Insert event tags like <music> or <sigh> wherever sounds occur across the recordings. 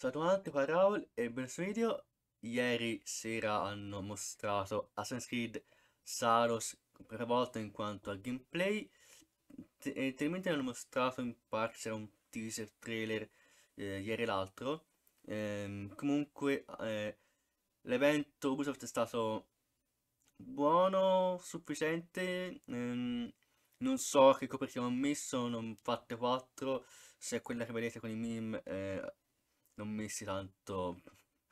Ciao a tutti, qua Raul e benvenuti in video. Ieri sera hanno mostrato Assassin's Creed Saros per la volta in quanto a gameplay e inizialmente hanno mostrato in parte c'era un teaser trailer eh, ieri l'altro ehm, comunque eh, l'evento Ubisoft è stato buono, sufficiente ehm, non so che copertina ho messo, non fatte 4 se è quella che vedete con i meme eh, non messi tanto,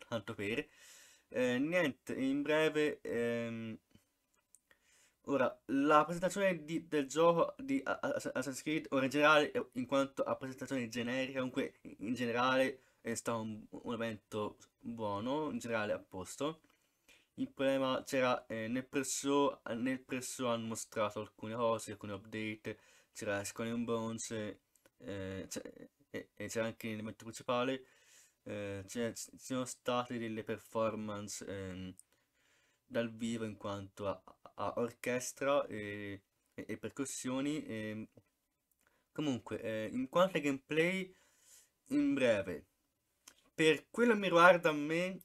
tanto per. Eh, niente, in breve... Ehm, ora, la presentazione di, del gioco di Assassin's Creed, ora in generale, eh, in quanto a presentazione generica, comunque in generale è stato un, un evento buono, in generale a posto. Il problema c'era eh, nel presso, nel presso hanno mostrato alcune cose, alcune update, c'era Skull and Bones, eh, e c'era anche l'elemento principale, eh, ci sono state delle performance ehm, dal vivo in quanto a, a orchestra e, e, e percussioni. E... Ehm, comunque, eh, in quanto a gameplay, in breve, per quello mi riguarda a me,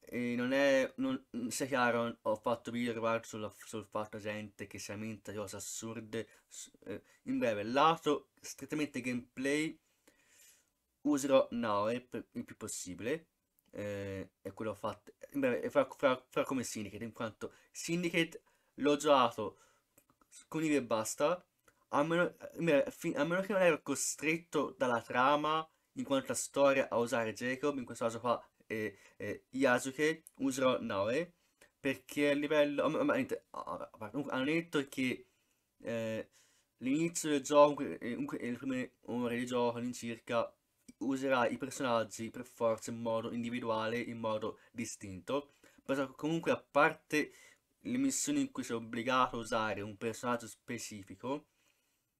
e non è, non, se chiaro, ho fatto video riguardo sul, sul fatto gente che si lamenta di cose assurde, eh, in breve, lato strettamente gameplay, userò Naoe il più possibile. Eh, è quello fatto. Beh, farò, farò, farò, come Syndicate, in quanto Syndicate l'ho giocato con i e basta. A meno, beh, fin, a meno, che non ero costretto dalla trama, in quanto a storia, a usare Jacob, in questo caso qua e, eh, Yasuke, userò Naoe. Perché a livello. Hanno detto che eh, l'inizio del gioco, eh, le prime ore di gioco all'incirca userà i personaggi per forza in modo individuale, in modo distinto, però comunque a parte le missioni in cui sei obbligato a usare un personaggio specifico,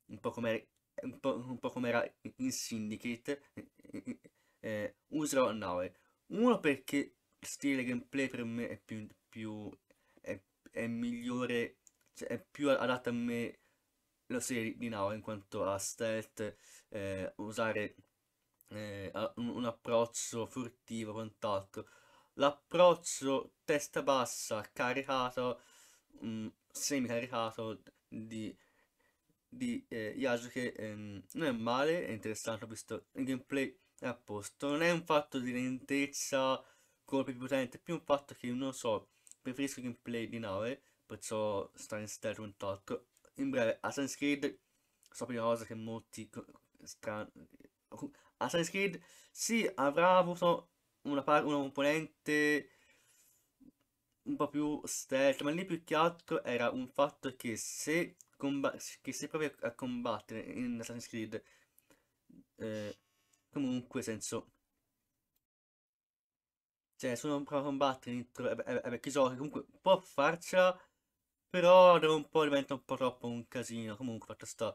un po' come, un po', un po come era in Syndicate, eh, eh, eh, eh userò Nave. Uno perché stile gameplay per me è più, più è, è migliore, cioè è più adatto a me la serie di Nao in quanto a stealth, eh, usare eh, un, un approccio furtivo, quant'altro. L'approccio testa bassa, caricato, mh, mm, semi-caricato di, di eh, Yasuke ehm, non è male, è interessante, ho visto il gameplay è a posto. Non è un fatto di lentezza, colpi potenti, è più un fatto che, non so, preferisco il gameplay di nave, perciò stare in stealth un tocco. In breve, Assassin's Creed, so prima cosa che molti Assassin's Creed sì, avrà avuto una, una componente un po' più stealth, ma lì più che altro era un fatto che se, che se provi a combattere in Assassin's Creed, eh, comunque senso... Cioè, se uno prova a combattere dentro ai eh, vecchi eh, eh, giochi, comunque può farcela, però dopo un po' diventa un po' troppo un casino. Comunque, fatto sta.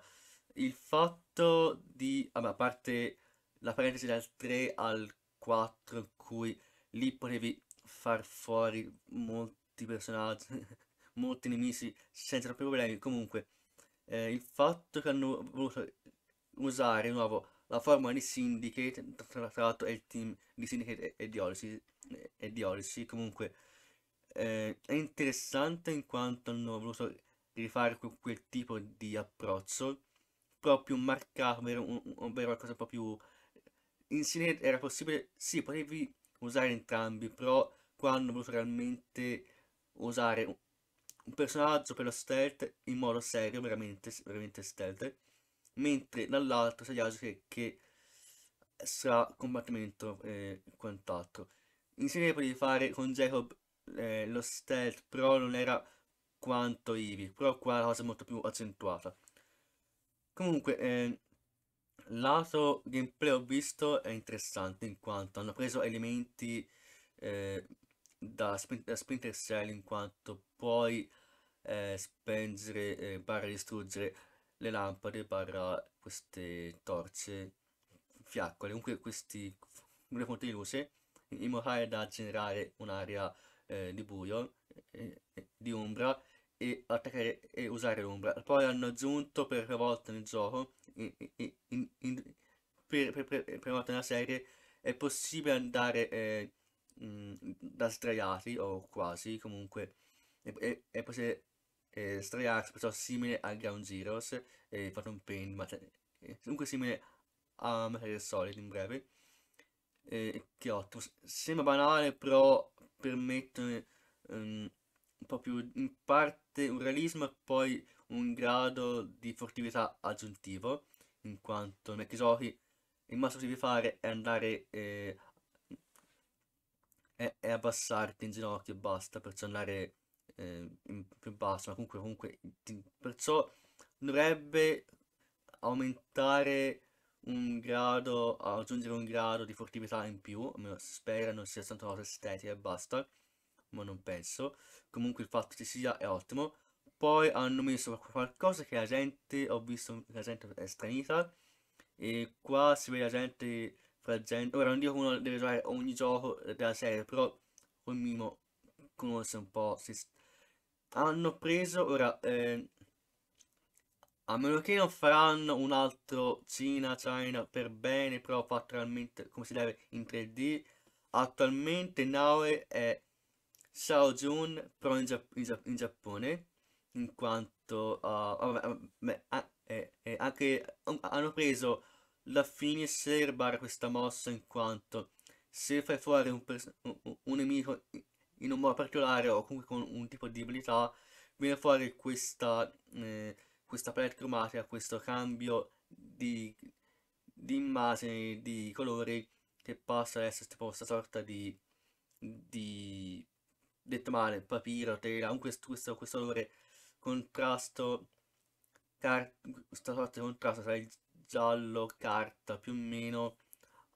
Il fatto di... Vabbè, a parte la parentesi dal 3 al 4 in cui lì potevi far fuori molti personaggi, <laughs> molti nemici senza problemi. Comunque, eh, il fatto che hanno voluto usare di nuovo la formula di Syndicate, tra, tra l'altro è il team di Syndicate e, e di Odyssey, e di Odyssey comunque eh, è interessante in quanto hanno voluto rifare quel, quel tipo di approccio proprio marcato, ovvero, ovvero qualcosa un po' più in Cined era possibile, sì, potevi usare entrambi, però qua hanno voluto realmente usare un personaggio per lo stealth in modo serio, veramente, veramente stealth, mentre dall'altro si che, che sarà combattimento eh, e eh, quant'altro. In Cined potevi fare con Jacob eh, lo stealth, però non era quanto Ivi, però qua la cosa è molto più accentuata. Comunque, eh, lato gameplay ho visto è interessante in quanto hanno preso elementi eh, da, Spin da Splinter Cell in quanto puoi eh, spengere, eh, barra distruggere le lampade, barra queste torce, fiaccole, comunque questi, le fonti di luce, in modo tale da generare un'area eh, di buio, eh, eh, di ombra, e attaccare e usare l'ombra. Poi hanno aggiunto per la volta nel gioco in, in, per, per, per, per una serie è possibile andare eh, mh, da sdraiati o quasi comunque è, è, è possibile eh, sdraiarsi perciò simile a Ground Zeroes e eh, fare un pain ma cioè, comunque simile a Metal Solid in breve eh, che ottimo sembra banale però permettono um, ehm, un po' più in parte un realismo e poi un grado di furtività aggiuntivo, in quanto nel Kisori il massimo che devi fare è andare eh, e, e abbassarti in ginocchio e basta, perciò andare eh, in, più basso, ma comunque, comunque ti, perciò dovrebbe aumentare un grado, aggiungere un grado di furtività in più, spero non sia soltanto una cosa estetica e basta ma non penso. Comunque il fatto che sia è ottimo. Poi hanno messo qualcosa che la gente, ho visto che la gente è stranita. E qua si vede la gente, fra gente, ora non dico che uno deve giocare ogni gioco della serie, però Mimo conosce un po'. Si... Hanno preso, ora, eh, a meno che non faranno un altro Cina China per bene, però fatto realmente come si deve in 3D, attualmente Naue è Sao Jun però in, Gia in, Gia in Giappone in quanto uh, beh, eh, eh, anche, um, hanno preso la finisher barra questa mossa in quanto se fai fuori un, un, un nemico in un modo particolare o comunque con un tipo di abilità viene fuori questa, eh, questa palette cromatica, questo cambio di, di immagini, di colori che passa ad essere tipo questa sorta di, di detto male, papiro, terra, un questo, questo, questo colore contrasto, car- questa sorta di contrasto tra il giallo, carta, più o meno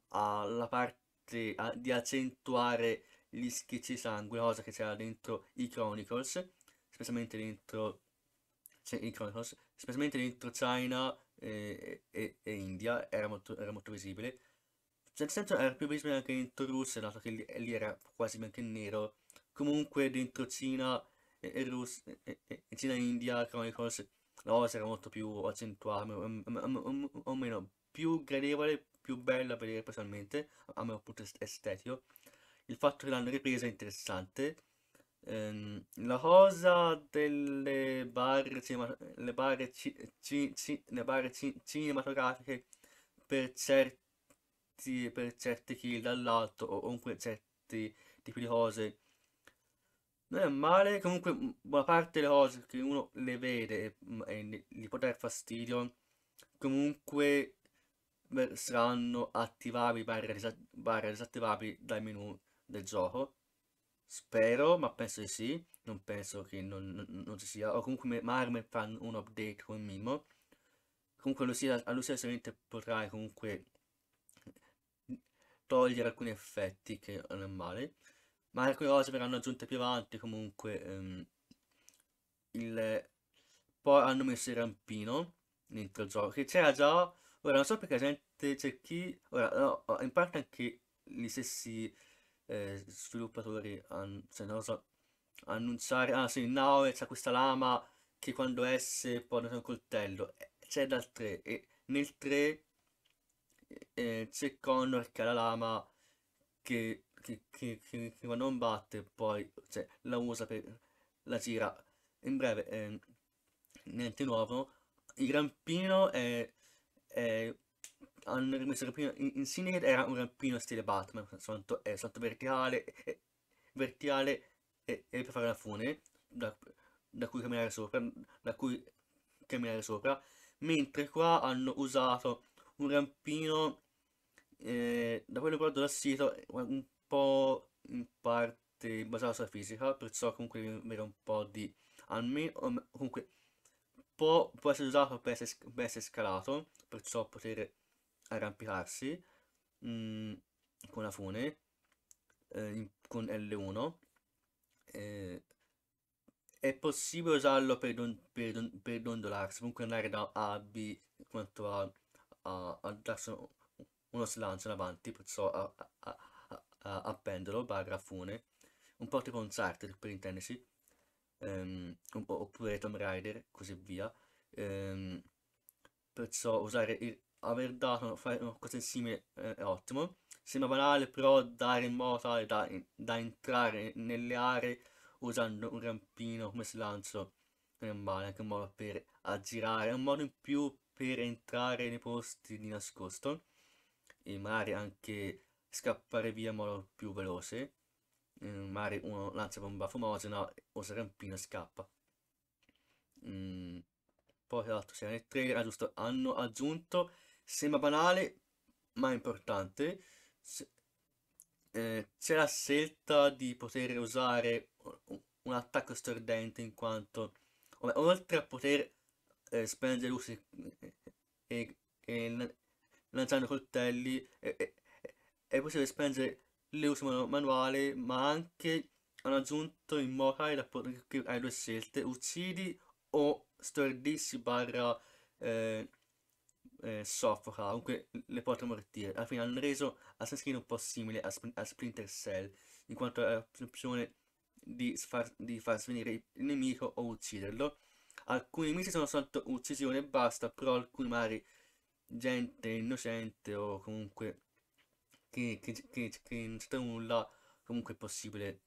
alla parte a, di accentuare gli schicci sangue, cosa che c'era dentro i Chronicles, specialmente dentro, cioè, i Chronicles, specialmente dentro China e, eh, e, e India, era molto, era molto visibile. Cioè, nel senso era più visibile anche dentro Russia, dato che lì, lì era quasi bianco e nero, comunque dentro Cina e, e, Rus e, e Cina e India erano cose, la cosa era molto più accentuata, o meno più gradevole, più bella a vedere personalmente, a mio punto estetico. Il fatto che l'hanno ripresa è interessante. Ehm, la cosa delle barre, cinema, le barre, ci, ci, ci, le barre cinematografiche per certi, per certi kill dall'alto o comunque certi tipi di cose non è male, comunque una parte delle cose che uno le vede e gli può dare fastidio, comunque saranno attivabili barra, disat barra disattivabili dal menu del gioco. Spero, ma penso di sì, non penso che non, non, non ci sia, o comunque Marvel fanno un update con minimo. Comunque a Lucia sicuramente potrai comunque togliere alcuni effetti che non è male ma alcune cose verranno aggiunte più avanti comunque ehm, il... poi hanno messo il rampino dentro il gioco che c'era già ora non so perché la gente c'è chi ora no, in parte anche gli stessi eh, sviluppatori hanno cioè, non so, annunciare ah sì now c'è questa lama che quando esce può dare un coltello eh, c'è dal 3 e nel 3 eh, c'è Connor che ha la lama che chi, chi, chi, chi non batte poi cioè, la usa per la gira. In breve, eh, niente nuovo. Il rampino è, è hanno rimesso il rampino in, in era un rampino stile Batman, soltanto, è soltanto verticale, è, verticale e, per fare la fune da, da, cui camminare sopra, da cui camminare sopra, mentre qua hanno usato un rampino, eh, da quello che ho guardato dal sito, un po' in parte basato sulla fisica, perciò comunque avere un po' di... almeno comunque può, può essere usato per essere, per essere, scalato, perciò poter arrampicarsi mh, mm, con la fune, eh, con L1. Eh, è possibile usarlo per, don, per, don, per, dondolarsi, comunque andare da A a B quanto a, a, a darsi uno slancio in avanti, perciò a, a a, a barra fune, un po' tipo un charter per intendersi, ehm, um, oppure Tomb Raider, così via. Um, perciò usare il, aver dato fare una cosa simile eh, è ottimo. Sembra banale, però dare in modo tale da, da entrare nelle aree usando un rampino come slancio non è male, anche un modo per aggirare, è un modo in più per entrare nei posti di nascosto e magari anche scappare via in modo più veloce. Mm, magari uno lancia bomba fumosa, se no usa e scappa. Mm, poi tra l'altro se nel trailer giusto, hanno aggiunto, sembra banale ma importante, se, eh, c'è la scelta di poter usare un, attacco stordente in quanto vabbè, oltre a poter eh, spengere luci e, e, e, lanciando coltelli e, è possibile spengere l'uso manuale, ma anche hanno aggiunto in moda il rapporto che hai due scelte, uccidi o stordissi barra eh, eh, soffoca, comunque le porte a morire. Alla fine hanno reso Assassin's un po' simile a, a, Splinter Cell, in quanto è l'opzione di, di far svenire il nemico o ucciderlo. Alcuni nemici sono soltanto uccisione e basta, però alcuni magari gente innocente o comunque che, che, che, che non c'è nulla, comunque è possibile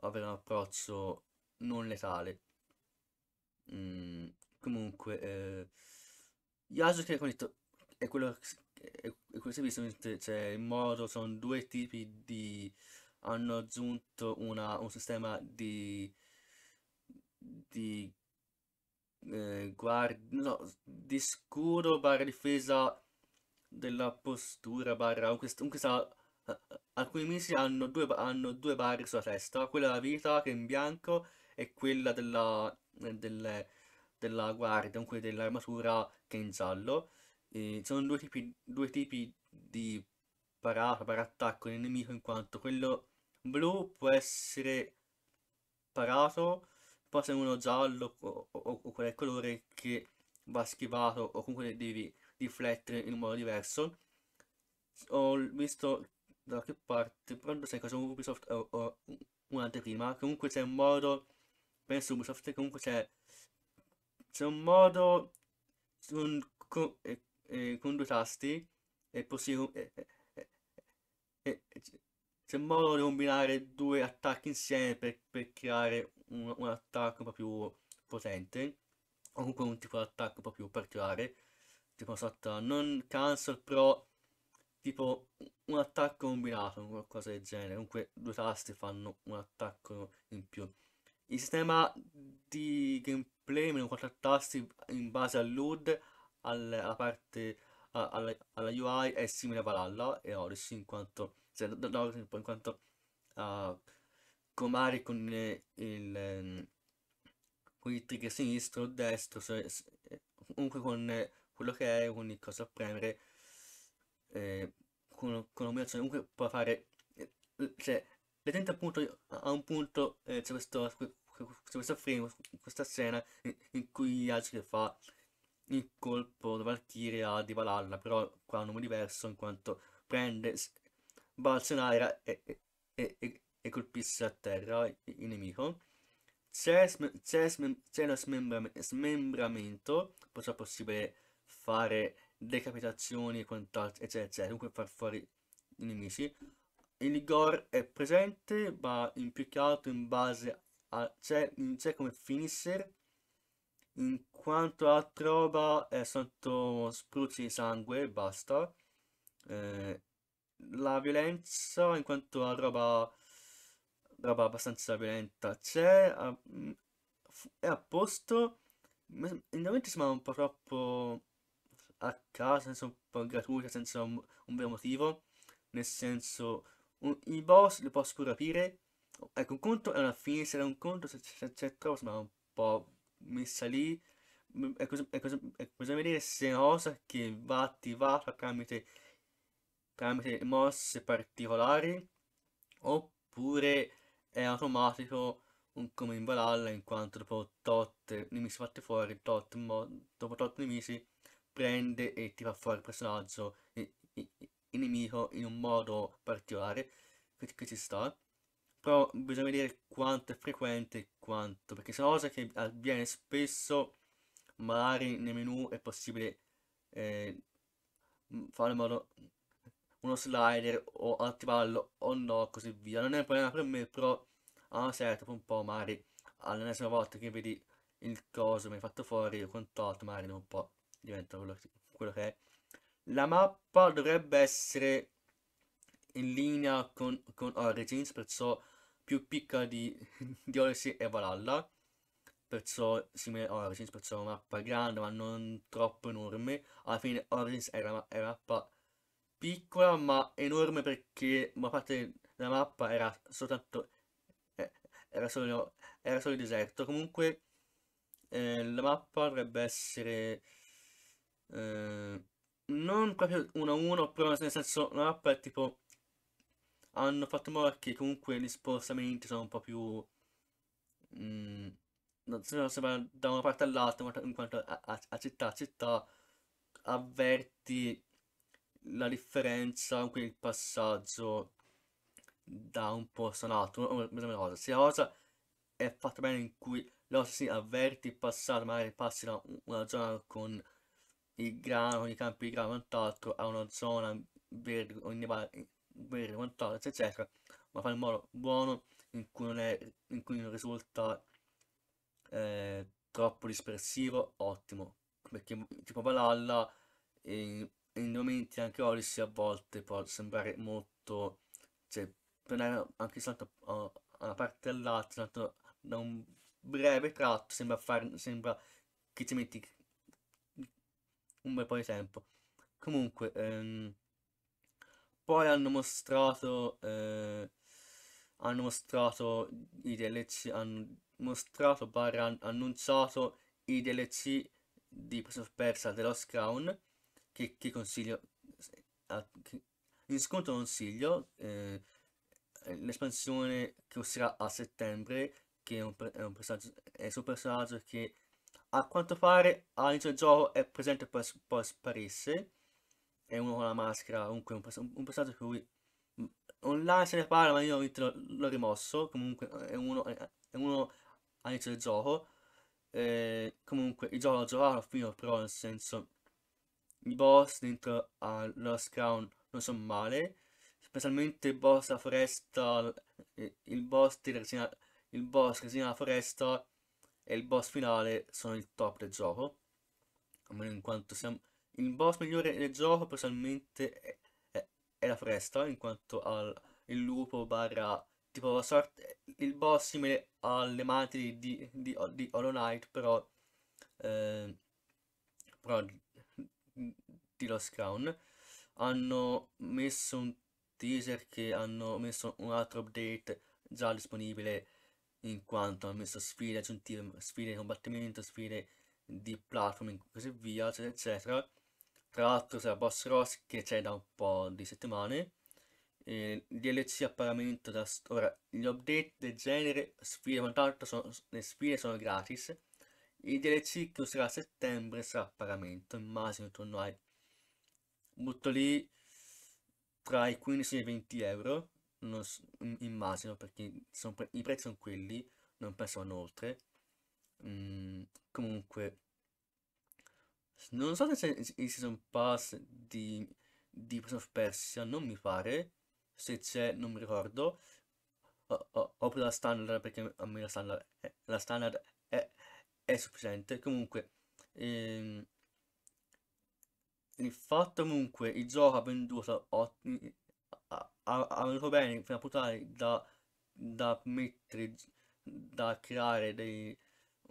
avere un approccio non letale. Mm, comunque, eh, Yasuke, come detto, è quello che si è visto, cioè, in modo sono due tipi di... hanno aggiunto una, un sistema di... di eh, guardi, no, di scudo barra difesa della postura barra, quest- questa, alcuni ministri hanno due, hanno due barre sulla testa, quella della vita che è in bianco e quella della, delle, della guardia, comunque dell'armatura che è in giallo. E sono due tipi, due tipi di parata, parattacco del nemico in quanto quello blu può essere parato, poi se uno giallo o, o, o quel colore che va schivato o comunque devi riflettere in un modo diverso. Ho visto da che parte, però non sai cosa Ubisoft o, o un'anteprima, comunque c'è un modo, penso Ubisoft, comunque c'è, c'è un modo un, con, eh, eh, con, due tasti, e possibile, eh, eh, eh, eh c'è un modo di combinare due attacchi insieme per, per creare un, un attacco un po' più potente, o comunque un tipo di attacco un po' più particolare, tipo sotto, non cancel, però tipo un attacco combinato, qualcosa del genere. Comunque due tasti fanno un attacco in più. Il sistema di gameplay meno quattro tasti in base al load, alla parte alla, alla, UI è simile a Valhalla e Odyssey in quanto, cioè, da, no, in quanto uh, comari con eh, il, il, ehm, con il trigger sinistro o destro, se, se, comunque con eh, quello che è, ogni cosa premere eh, con, con l'umiliazione, comunque può fare, eh, cioè, vedente appunto a un punto eh, c'è questo, c'è questo frame, questa scena in, in cui Yasuke fa il colpo da Valkyrie di Valhalla però qua è un nome diverso in quanto prende, balza in aria e, e, e, e colpisce a terra il nemico. C'è, c'è, c'è uno smembra, smembramento, purtroppo possibile fare decapitazioni e quant'altro, eccetera, eccetera, dunque far fuori i nemici. Il gore è presente, ma in più che altro in base a... c'è, c'è come finisher, in quanto altra roba è eh, soltanto spruzzi di sangue e basta. Eh, la violenza, in quanto a roba, roba abbastanza violenta, c'è, ah, mm, è a posto. Indubbiamente sembra un po' troppo a H senso gratuita senza un, un vero motivo nel senso un, i boss li posso pure aprire ecco un conto è una finestra un conto se c'è troppo ma un po' messa lì è cosa, è cosa, è cosa vedere se è una cosa che va attivata tramite tramite mosse particolari oppure è automatico un, come in Valhalla in quanto dopo tot nemici fatti fuori tot mo, dopo tot nemici prende e tira fuori il personaggio il, nemico in un modo particolare che, che ci sta però bisogna vedere quanto è frequente e quanto perché sono cose che avviene spesso magari nei menu è possibile eh, fare in modo uno slider o attivarlo o no così via non è un problema per me però a un certo un po' magari all'ennesima volta che vedi il coso mi hai fatto fuori o quant'altro magari non un po' diventa quello, quello che è. La mappa dovrebbe essere in linea con, con Origins, perciò più piccola di, <laughs> di Odyssey e Valhalla, perciò simile a Origins, perciò una mappa grande ma non troppo enorme. Alla fine Origins è una, è una mappa piccola ma enorme perché una parte della mappa era soltanto eh, era solo, era solo deserto. Comunque eh, la mappa dovrebbe essere Ehm, non proprio 1-1, però nel senso la mappa è tipo hanno fatto in modo che comunque gli spostamenti sono un po' più mh, mm, non so se va da una parte all'altra in quanto a, a, a città a città avverti la differenza comunque il passaggio da un posto all'altro una cosa se la cosa è fatta bene in cui la cosa si avverti il passaggio magari passi da una zona con il grano, i campi di grano, quant'altro, a una zona verde, nevale, verde quant'altro, eccetera, ma fa in modo buono in cui non, è, in cui non risulta eh, troppo dispersivo, ottimo, perché tipo Valhalla in, in momenti anche Odyssey a volte può sembrare molto, cioè, prendere anche soltanto uh, una parte all'altra, da un breve tratto sembra, far, sembra che ci metti un bel po' di tempo. Comunque, ehm, poi hanno mostrato, eh, hanno mostrato i DLC, hanno mostrato, barra, annunciato i DLC di Prince of Persia The Lost Crown, che, che consiglio, a, che, in sconto consiglio, eh, l'espansione che uscirà a settembre, che è un, è un personaggio, è il personaggio che a quanto pare all'inizio del gioco è presente e poi, poi sparisse. È uno con la maschera, comunque un, un personaggio cui online se ne parla, ma io l'ho rimosso. Comunque eh, è uno, è, uno all'inizio del gioco. Eh, comunque il gioco l'ho giocato fino però nel senso i boss dentro al Lost Crown non sono male specialmente il boss alla foresta eh, il boss resina, il boss resina alla foresta e il boss finale sono il top del gioco. Almeno in quanto siamo... Il boss migliore del gioco personalmente è, è, è la foresta, in quanto al lupo barra... Tipo la sorta... Il boss simile alle mantidi di, di, di, Hollow Knight, però... Eh, però di Lost Crown. Hanno messo un teaser che hanno messo un altro update già disponibile in quanto ha messo sfide aggiuntive, sfide di combattimento, sfide di platform e così via, eccetera, eccetera. Tra l'altro c'è la Boss Ross che c'è da un po' di settimane. Eh, DLC a pagamento da ora gli update del genere sfide quant'altro sono, le sfide sono gratis il DLC che uscirà a settembre sarà a pagamento immagino intorno ai butto lì tra i 15 e i 20 euro non so, immagino perché sono, i prezzi sono quelli, non penso vanno oltre. Mm, comunque, non so se c'è il season pass di, di Prince of Persia, non mi pare. Se c'è, non mi ricordo. O, o, oppure la standard, perché a me la standard, è, eh, la standard è, è sufficiente. Comunque, ehm, il fatto comunque il gioco ha venduto 8, ha venuto bene fino a puntare da, da mettere, da creare dei,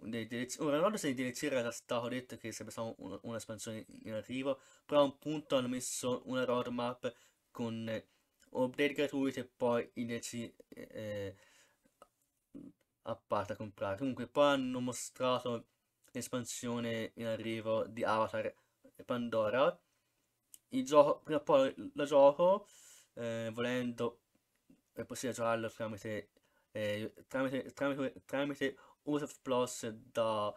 dei direzioni. Ora non so se i direzioni era stato detto che sarebbe stata un'espansione in arrivo, però a un punto hanno messo una roadmap con eh, update gratuite e poi i DLC eh, eh, a parte a comprare. Comunque poi hanno mostrato l'espansione in arrivo di Avatar e Pandora. Il gioco, prima o poi lo gioco eh, volendo è possibile giocarlo tramite, eh, tramite, tramite, tramite Ubisoft Plus da,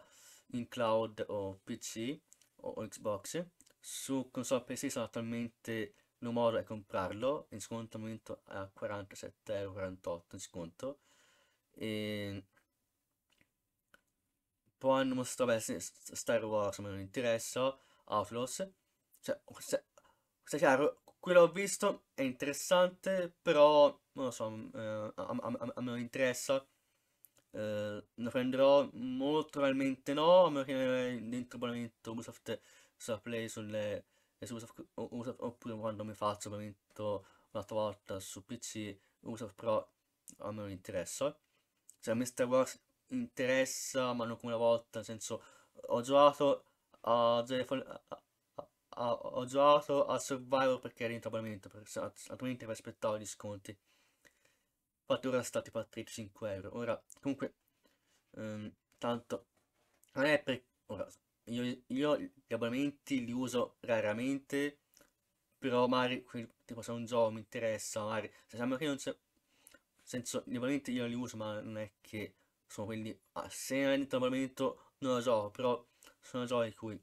in cloud o PC o, Xbox. Su console PC sono attualmente modo è comprarlo, in secondo momento a 47,48€ in sconto. E poi hanno mostrato beh, Star Wars, ma non interessa, Outlaws. Cioè, se, se chiaro, quello ho visto è interessante, però non lo so, mm, eh, a, a, a, a, me non interessa. Eh, lo prenderò molto probabilmente no, a meno che dentro probabilmente Ubisoft, Ubisoft Play sulle, eh, Ubisoft, Ubisoft, oppure quando mi faccio probabilmente un'altra volta su PC Ubisoft però a me non interessa. Cioè a me Star Wars interessa, ma non come una volta, nel senso ho giocato a Jedi, Fall, a, ho, giocato a survival perché era in abbonamento, altrimenti mi aspettavo gli sconti. Infatti ora sono stati partiti 5 euro. Ora, comunque, um, tanto, non è per... Ora, io, io, gli abbonamenti li uso raramente, però magari, tipo se un gioco mi interessa, magari, se sembra che non c'è... senso, gli abbonamenti io li uso, ma non è che sono quelli... Ah, se è in non lo gioco, però sono giochi cui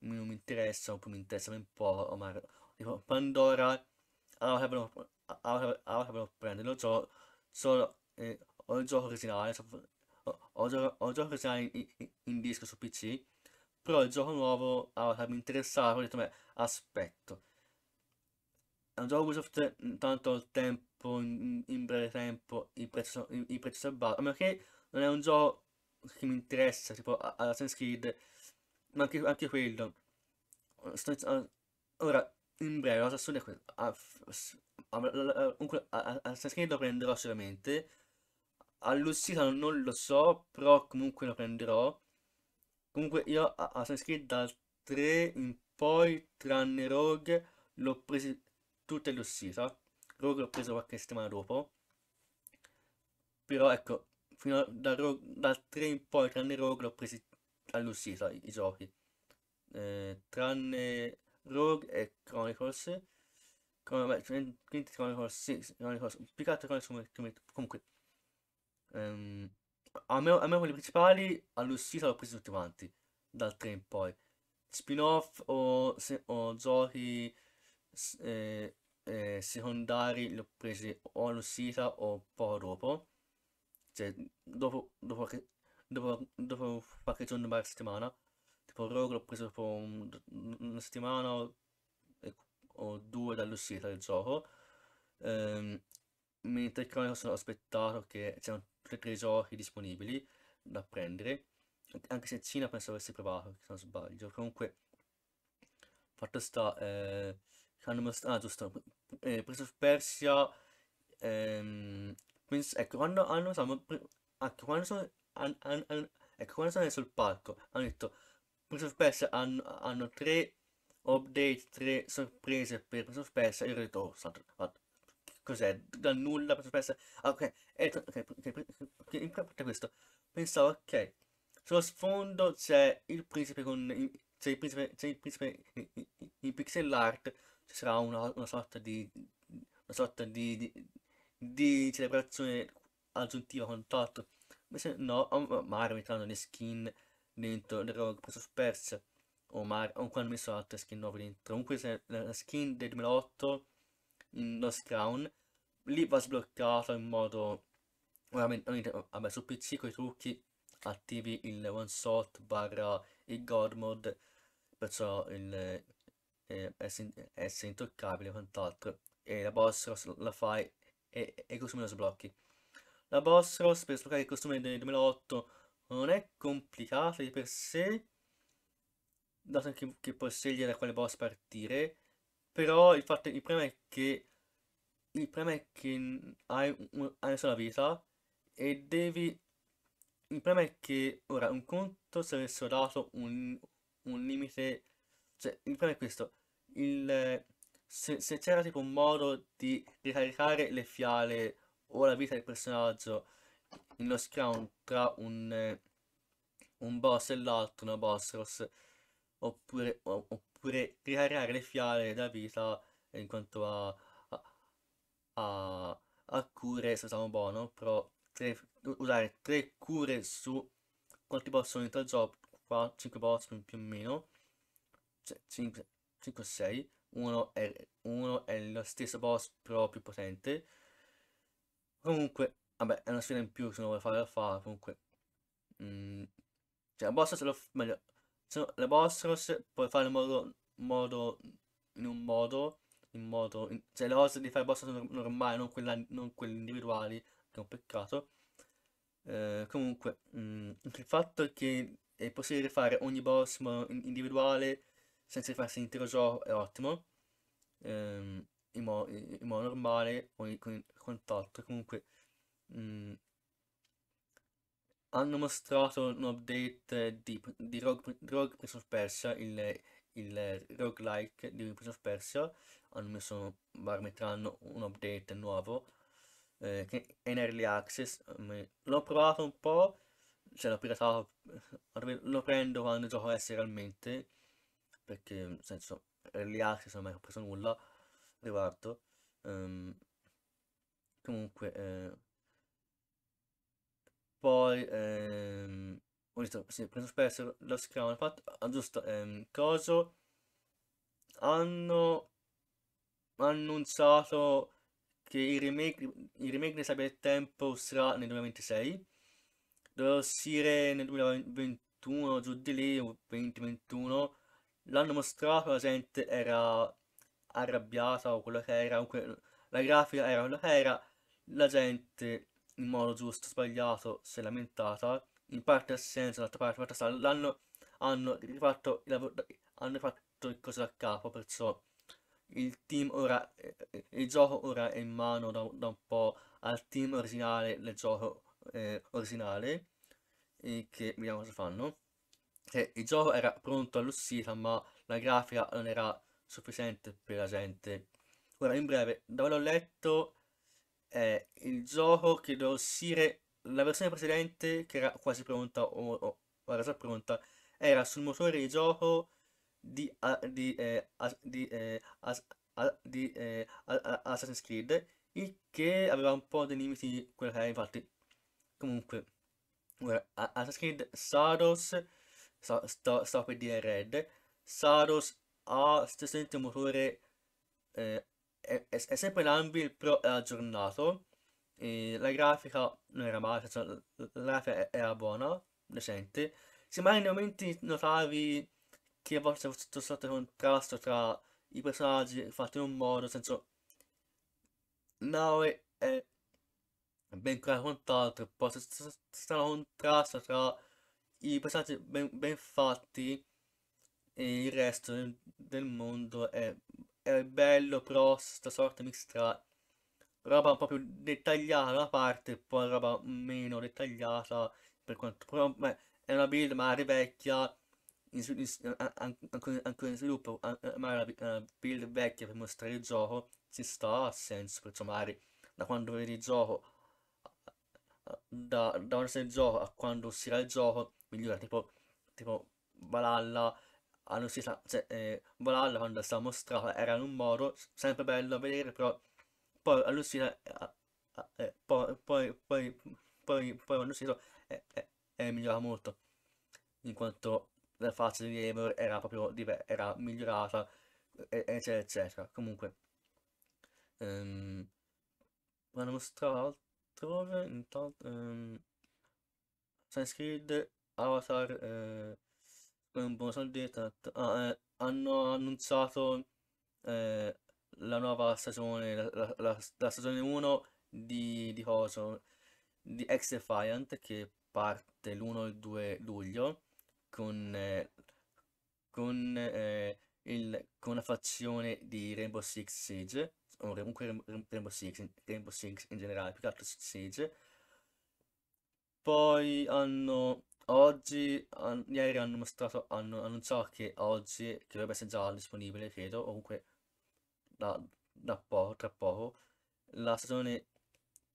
non mi interessa, oppure mi interessa un po', ma tipo Pandora, allora saprò, allora, allora saprò prenderlo so, solo eh, o il gioco originale, so, o, o, gioco, il gioco originale in, in, disco su PC, però il gioco nuovo allora, mi interessava, ho detto beh, aspetto. È un gioco Ubisoft, tanto il tempo, in, in breve tempo, il prezzo, il, il prezzo a meno che non è un gioco che mi interessa, tipo Assassin's Creed, ma anche, anche quello. Eh, ora, in breve, la cosa assurda è questa. Comunque, Assassin's Creed lo prenderò sicuramente. All'uscita non lo so, però comunque lo prenderò. Comunque io a Assassin's Creed dal 3 in poi, tranne Rogue, l'ho preso tutta l'uscita. Rogue l'ho preso qualche settimana dopo. Però ecco, fino a, dal, dal 3 in poi, tranne Rogue, l'ho preso all'uscita i giochi, eh, tranne Rogue e Chronicles. Come, beh, cioè, quindi Chronicles, sì, Chronicles, più che altro Chronicles come, comunque. Um, a me, quelli principali all'uscita l'ho preso tutti quanti, dal 3 in poi. Spin-off o, se, o giochi eh, eh, secondari li ho presi o all'uscita o poco dopo. Cioè, dopo, dopo che dopo, dopo qualche giorno, qualche settimana, tipo Rogue l'ho preso dopo un, una settimana o, o due dall'uscita del gioco, ehm, mentre Chronicle sono aspettato che c'erano tutti e tre i giochi disponibili da prendere, anche se in Cina penso avessi provato, se non sbaglio, comunque fatto sta eh, ah, giusto eh, preso Persia ehm, penso, ecco quando hanno anche quando sono han, han, han, ecco, quando sono sul palco hanno detto Prince of Persia hanno, hanno tre update, tre sorprese per Prince of Persia, io ho detto, oh, stato, fatto. Cos'è? Da nulla Prince of Persia? Ah, ok, e, okay, okay, in parte questo, pensavo, ok, sullo sfondo c'è il principe con... c'è il principe, c'è il principe in, in, in, pixel art, ci sarà una, una sorta di... una sorta di, di, di celebrazione aggiuntiva contatto Invece no, magari metteranno le skin dentro le robe che ho preso o, magari, o quando ho messo altre skin nuove dentro. Comunque se la skin del 2008 in Lost Crown lì va sbloccata in modo ovviamente vabbè su PC con i trucchi attivi il one shot barra il god mode perciò il eh, essere intoccabile e quant'altro e la boss la fai e, e così me lo sblocchi la boss Ross per sbloccare il costume del 2008 non è complicata di per sé, dato che, che puoi scegliere da quale boss partire, però il, fatto, il problema è che il problema è che hai una sola vita e devi il problema è che ora un conto se avessero dato un, un limite cioè il problema è questo il, se, se c'era tipo un modo di ricaricare le fiale o la vita del personaggio lo scout tra un, eh, un boss e l'altro, una boss ross, oppure, o, oppure ricaricare le fiale da vita in quanto a, a, a, a cure se siamo buono, però tre, usare tre cure su quanti boss sono in tal gioco, 5 boss più o meno, 5 cioè o 6, uno è lo stesso boss però più potente, Comunque, vabbè, è una sfida in più se non vuoi fare fa, comunque. Mm, cioè, la boss se lo meglio. Se no, la boss puoi fare in modo, modo in un modo, in modo. In, cioè le cose di fare boss sono normali, non, non quelli individuali, che è un peccato. Eh, comunque, mm, il fatto che è possibile fare ogni boss in individuale senza farsi l'intero gioco è ottimo. Ehm in, mo in modo normale o in, con il contatto comunque mh, mhmm, hanno mostrato un update di, di Rogue, Rogue Prince of Persia il, il roguelike di Prince of Persia hanno messo parametrano un update nuovo eh, che è in early access l'ho provato un po' cioè l'ho piratato lo prendo quando gioco S realmente perché nel senso early access non mi ha preso nulla riguardo. Um, ehm, comunque, eh, poi ehm, ho visto, sì, preso spesso lo scam, fatto, ah, giusto, ehm, coso, hanno annunciato che il remake, il remake di Tempo uscirà nel 2026, doveva uscire nel 2021, giù di lì, 2021, l'hanno mostrato, la gente era arrabbiata o quello che era, comunque la grafica era quello che era, la gente in modo giusto, sbagliato, si è lamentata, in parte ha senso, d'altra parte, parte sta, l'hanno hanno rifatto, hanno rifatto le cose da capo, perciò il team ora, eh, il gioco ora è in mano da, da un po' al team originale del gioco eh, originale, e che vediamo cosa fanno. Eh, il gioco era pronto all'uscita, ma la grafica non era sufficiente per la gente. Ora, in breve, da quello letto è il gioco che devo uscire la versione precedente, che era quasi pronta, o, o era già pronta, era sul motore di gioco di, uh, di, eh, as, di, eh, as, a, di eh, Assassin's Creed, il che aveva un po' dei limiti, quello che era infatti. Comunque, ora, Assassin's Creed Sados, sto, sto, sto per dire Red, Sados ha sostanzialmente un motore eh, è, è, è, sempre l'Anvil però è aggiornato e la grafica non era male, cioè, la, grafica era buona, decente se mai nei momenti notavi che a volte c'è stato contrasto tra i personaggi fatti in un modo, nel senso Naoe è ben raccontato, poi c'è stato contrasto tra i personaggi ben, ben fatti e il resto del mondo è, è bello, però sta sorta mix tra roba un po' più dettagliata da parte e poi roba meno dettagliata per quanto però beh, è una build magari vecchia ancora in sviluppo ma è una build vecchia per mostrare il gioco ci sta ha senso perciò magari da quando vedi il gioco da, da quando sei il gioco a quando uscirà il gioco migliora tipo tipo Valhalla hanno ah, si sa, se, eh, Valhalla quando è stata mostrata era in un modo sempre bello a vedere, però poi all'uscita, eh, ah, eh, poi, poi, poi, poi, poi quando si eh, eh, eh migliora molto, in quanto la faccia di Eivor era proprio era migliorata, eccetera, eccetera. Comunque, ehm, hanno mostrato altrove, intanto, ehm, Sunscreen, Avatar, eh, eh, un buon saldo ah, eh, hanno annunciato eh, la nuova stagione, la, la, la, la stagione 1 di, di Coso, di Ex Defiant che parte l'1 e 2 luglio con, eh, con, eh, il, con la fazione di Rainbow Six Siege, o comunque Rainbow Six, Rainbow Six in generale, più che altro Siege. Poi hanno oggi, an- ieri hanno mostrato, hanno annunciato che oggi, che dovrebbe essere già disponibile, credo, o comunque da, da poco, tra poco, la stagione,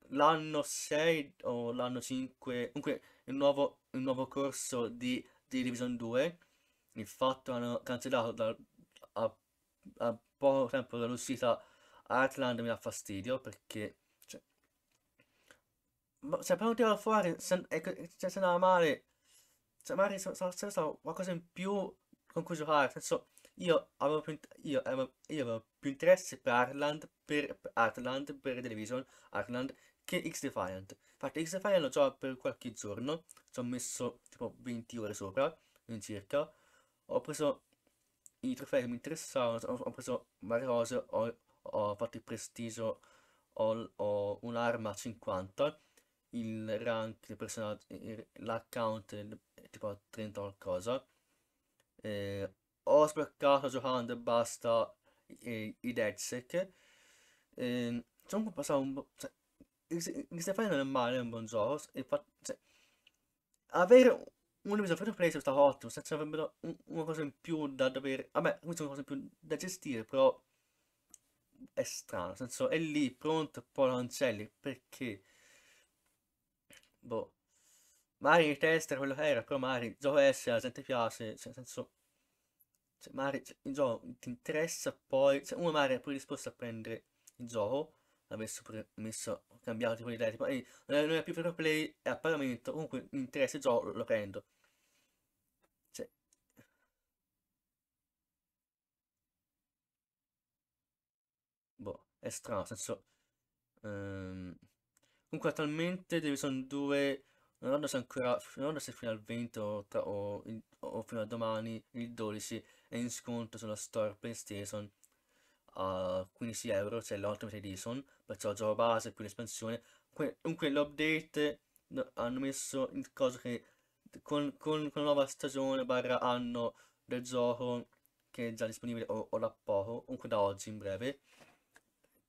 l'anno 6 o l'anno 5, comunque il nuovo, il nuovo corso di, di Division 2, infatti hanno cancellato da, a, a poco tempo dall'uscita Heartland mi dà fastidio perché cioè, ma se cioè, poi non tirare fuori se, se, ecco, cioè, se andava male cioè magari sarà stato qualcosa in più con cui giocare, nel senso io avevo più, io avevo, io avevo più interesse per Artland, per, per Artland, per Television, Artland, che X Defiant. Infatti X Defiant l'ho già per qualche giorno, ci ho messo tipo 20 ore sopra, in circa, ho preso i trofei che mi interessavano, ho, preso varie cose, ho, ho fatto il prestigio, ho, ho un'arma 50, il rank, l'account tipo 30 qualcosa. Eh, ho sbloccato giocando e basta i, i DedSec. Eh, comunque passavo un po'. Cioè, il Stefani non è male, è un buon gioco. Infatti, cioè, avere un episodio free to play è stato ottimo, se avrebbero un, una cosa in più da dover. Vabbè, questa è una cosa in più da gestire, però è strano. Nel senso, è lì pronto e poi lo cancelli perché. Boh. Mari di testa quello che era, però Mari, il gioco S, la gente piace, cioè, nel senso, cioè, Mari, cioè, il gioco ti interessa poi, cioè, uno Mari è pure disposto a prendere il gioco, l'ha pure messo cambiato tipo di idea, tipo, Ehi, non è più free play, è a pagamento, comunque mi interessa il gioco, lo prendo. Cioè boh, è strano, nel senso, um... comunque attualmente ci sono due non hanno se ancora, non hanno se fino al 20 o, tra, o, o, fino a domani, il 12, è in sconto sulla store PlayStation a 15 euro, c'è cioè l'Ultimate Edition, perciò il gioco base più l'espansione. Comunque l'update hanno messo in cosa che con, con, con, la nuova stagione barra anno del gioco che è già disponibile o, o da poco, comunque da oggi in breve,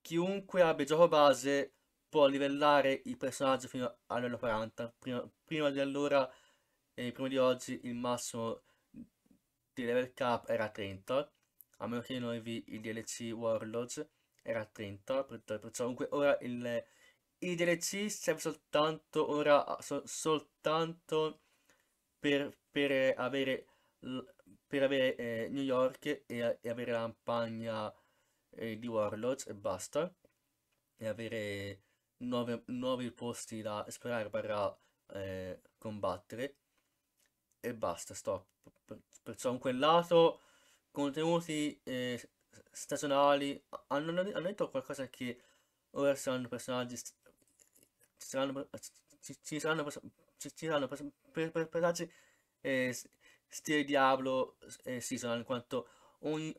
chiunque abbia gioco base può livellare il personaggio fino al livello 40. Prima, prima di allora, eh, prima di oggi, il massimo di level cap era 30, a meno che non vi il DLC Warlords era 30, perciò comunque ora il, il DLC serve soltanto, ora, ah, so, soltanto per, per avere, per avere eh, New York e, e, avere la campagna eh, di Warlords e basta e avere 9, 9 posti da esplorare barra eh, combattere e basta, stop. Perciò in quel lato contenuti eh, stagionali hanno, hanno, detto qualcosa che ora saranno personaggi ci saranno, ci, ci saranno, ci, ci saranno per, per, personaggi eh, stile Diablo eh, season in quanto ogni,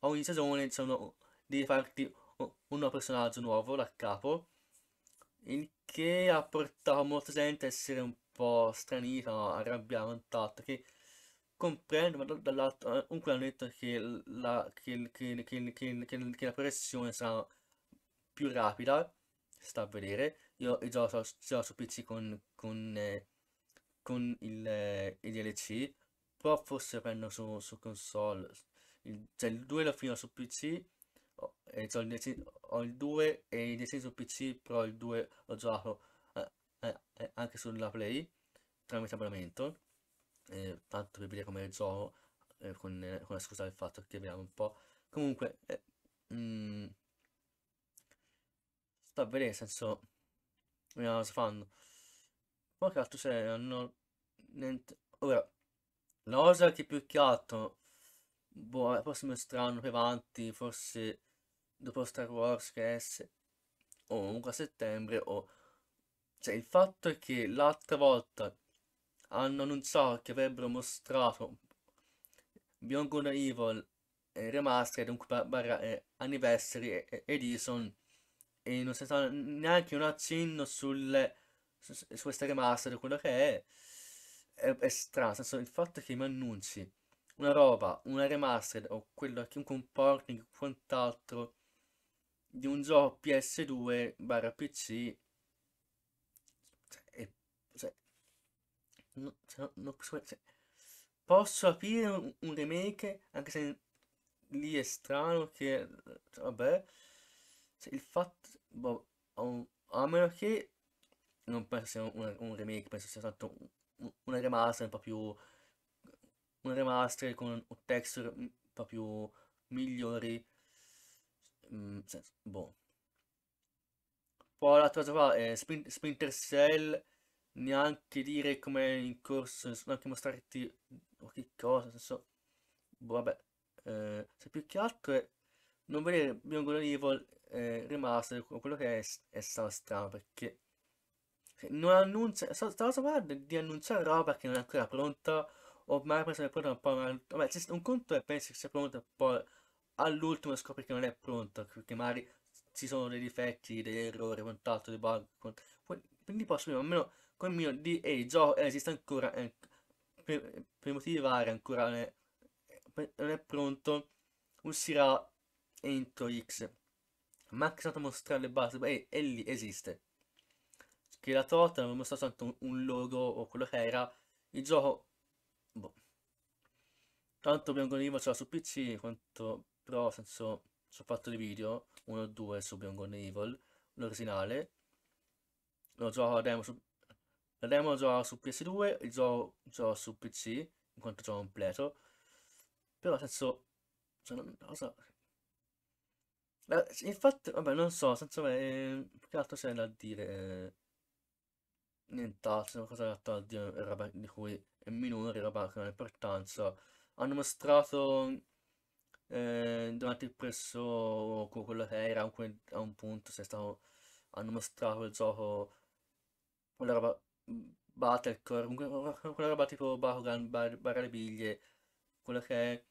ogni stagione diciamo, devi farti un nuovo personaggio nuovo da capo il che ha portato molta gente a essere un po' stranita, arrabbiata, intatta, che comprendo, ma dall'altro eh, comunque hanno detto che la, che, che, che, la progressione sarà più rapida, sta a vedere, io già so, già su PC con, con, eh, con il, eh, il, DLC, però forse prendo su, su console, il, cioè il 2 lo fino su PC, e ho il, deciso, ho il 2 e il deciso PC, però il 2 l'ho giocato eh, eh, eh, anche sulla Play tramite abbonamento, eh, tanto per vedere come il gioco, eh, con, eh, con, la scusa del fatto che vediamo un po'. Comunque, mh, mm, sto a vedere, nel senso, vediamo cosa fanno. Poi che altro c'è, hanno niente... Ora, la cosa che più che altro, boh, forse mi strano per avanti, forse dopo Star Wars che esce o comunque a settembre o cioè il fatto è che l'altra volta hanno annunciato che avrebbero mostrato Beyond Good Evil eh, Remastered dunque barra eh, Anniversary Edition e non si sa neanche un accenno sulle, su, su queste remastered quello che è è, è strano, senso, il fatto che mi annunci una roba, una remastered o quello che un comporting quant'altro di un gioco PS2 barra PC cioè, cioè, no, cioè, no, cioè, cioè, posso aprire un, un, remake anche se lì è strano che cioè, vabbè il fatto boh, a meno che non penso sia un, un remake penso sia stato un, una remaster un po' più una remaster con un texture un po' più migliori mh, mm, senso, boh. Poi l'altra cosa qua è eh, Spin Splinter Cell, neanche dire come in corso, neanche mostrarti qualche oh, cosa, nel senso, boh, vabbè, eh, se più che altro è non vedere Beyond Golden Evil eh, rimasto quello che è, è stato strano, perché non annuncia, stavo cosa qua di annunciare roba che non è ancora pronta, ormai magari penso che è pronta, un, vabbè, un conto è pensi che sia pronta, un po' all'ultimo scopri che non è pronto, che magari ci sono dei difetti, degli errori, quant'altro, dei bug, quant... quindi posso dire, almeno con il mio DA il gioco esiste ancora, eh, per, per motivi vari ancora non è, non è pronto, uscirà entro X, ma anche soltanto mostrare le basi, e, e lì esiste. Che la Tota non mostrato soltanto un, un logo o quello che era, il gioco, boh. Tanto vengono in c'era su PC quanto però nel senso ho fatto dei video, uno o due su Beyond Evil, l'originale, lo gioco la demo su, la demo lo gioco su PS2, il gioco lo gioco su PC, in quanto gioco completo, però nel senso, cioè, non, non so, eh, infatti, vabbè, non so, nel senso, eh, che altro c'è da dire, eh, nient'altro, cosa c'è da dire, roba di cui è minore, roba che non ha importanza, hanno mostrato eh, durante il presso con quello che era a un, punto se stavo, hanno mostrato il gioco quella roba mhmm, Battlecore quella roba tipo Bakugan bar, barra biglie quello che è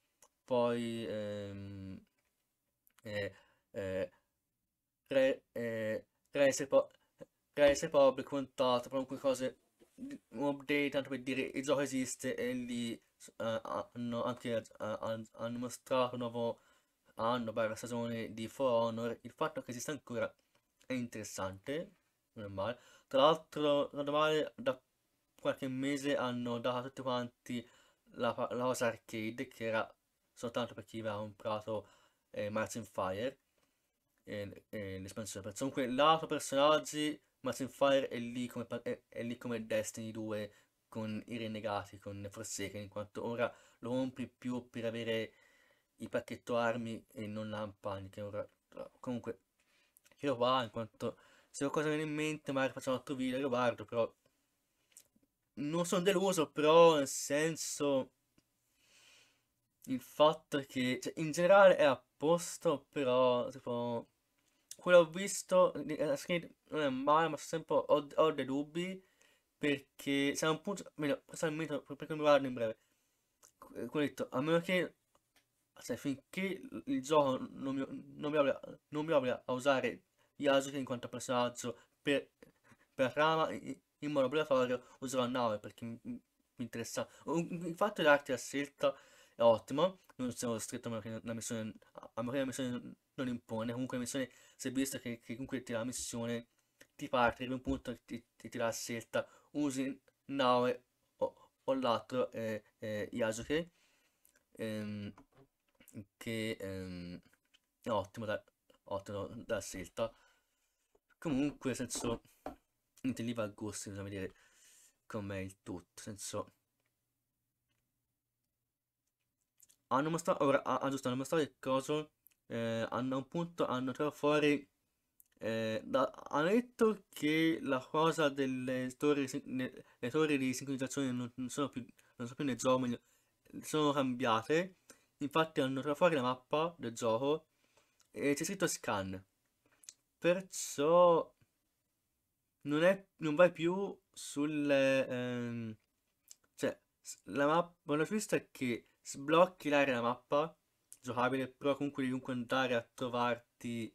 poi ehm, eh, eh, re, eh, Race Republic contatto proprio quelle cose un update tanto per dire il gioco esiste e lì hanno eh, anche hanno eh, mostrato un nuovo anno barra stagione di For Honor il fatto che esista ancora è interessante non è male tra l'altro da qualche mese hanno dato a tutti quanti la, la cosa arcade che era soltanto per chi aveva comprato eh, Martin Fire e, e l'espansione comunque lato personaggi Martin Fire è lì come, è, è lì come Destiny 2 con i Renegati, con Forsaken, in quanto ora lo compri più per avere il pacchetto armi e non la Unpun, che ora... Comunque, io qua, in quanto se qualcosa viene in mente magari faccio un altro video, e lo guardo, però... Non sono deluso, però nel senso... Il fatto che, cioè, in generale è a posto, però, tipo... Quello ho visto, la screen non è male, ma sempre ho, ho dei dubbi perché siamo appunto, almeno questo è il metodo per cui mi guardo in breve, come detto, a meno che se finché il gioco non mi, non mi, obbliga, a usare Yasuke in quanto personaggio per, per trama in, modo obbligatorio userò nave perché mi, mi interessa. Il fatto di darti la scelta è ottimo, non siamo stretto a meno che la missione, a meno che la missione non impone, comunque la missione, se visto che, che comunque ti la missione, ti parte arrivi un punto e ti, ti, ti dà la scelta usi Naue Ollato e, e Yasuke ehm, che ehm, è ottimo da, ottimo da scelta comunque nel senso lì va a gusto bisogna vedere com'è il tutto nel senso hanno mostrato ora ah, giusto hanno mostrato il coso eh, hanno un punto hanno tirato fuori eh, da- ha detto che la cosa delle torri, ne- le torri di sincronizzazione non, non sono più, non sono più nel gioco, meglio, sono cambiate. Infatti hanno tirato fuori la mappa del gioco e c'è scritto scan. Perciò non, è, non vai più sulle... ehm, cioè, s- la mappa... Buona vista è che sblocchi l'area della mappa giocabile, però comunque devi comunque andare a trovarti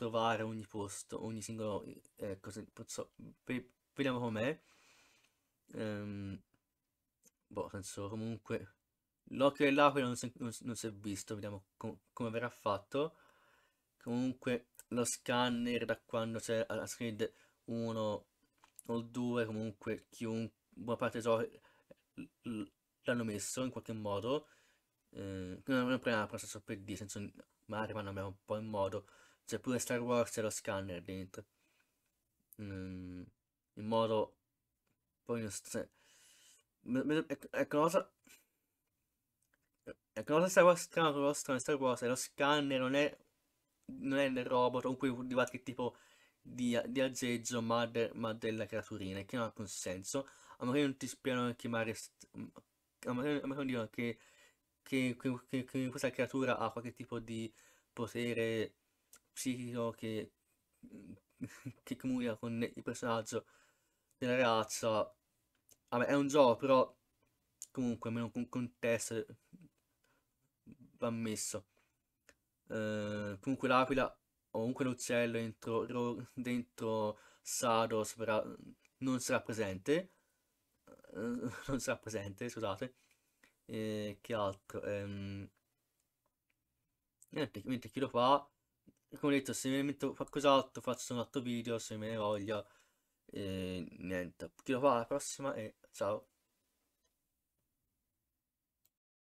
trovare ogni posto, ogni singolo eh, cosa, ecco, posso, vediamo com'è. Um, boh, senso comunque l'occhio dell'aquila non, non, non si, è visto, vediamo com come verrà fatto. Comunque lo scanner da quando c'è la Creed 1 o 2, comunque chiunque, buona parte dei eh, giochi l'hanno messo in qualche modo. Eh, non è un problema, però senso per dire, senso, magari vanno un po' in modo c'è pure Star Wars e lo scanner dentro. Mm, in modo... Poi non so... È ecco, ecco, cosa... È ecco, cosa Star Wars con lo strano Star Wars è lo scanner non è... Non è del robot o comunque di qualche tipo di, di aggeggio ma, de, ma, della creaturina che non ha alcun senso a meno che non ti spiegano che mare a meno che che che, che, che, questa creatura ha qualche tipo di potere psichico che, <laughs> che comunica con il personaggio della ragazza. Vabbè, è un gioco, però comunque almeno con contesto va messo. Eh, comunque l'aquila o comunque l'uccello dentro, dentro Sados però non sarà presente. Eh, <laughs> non sarà presente, scusate. Eh, che altro? Eh, niente, lo fa? qua come ho detto, se mi metto qualcos'altro, faccio un altro video, se me ne voglio, E niente, chi lo fa alla prossima e ciao.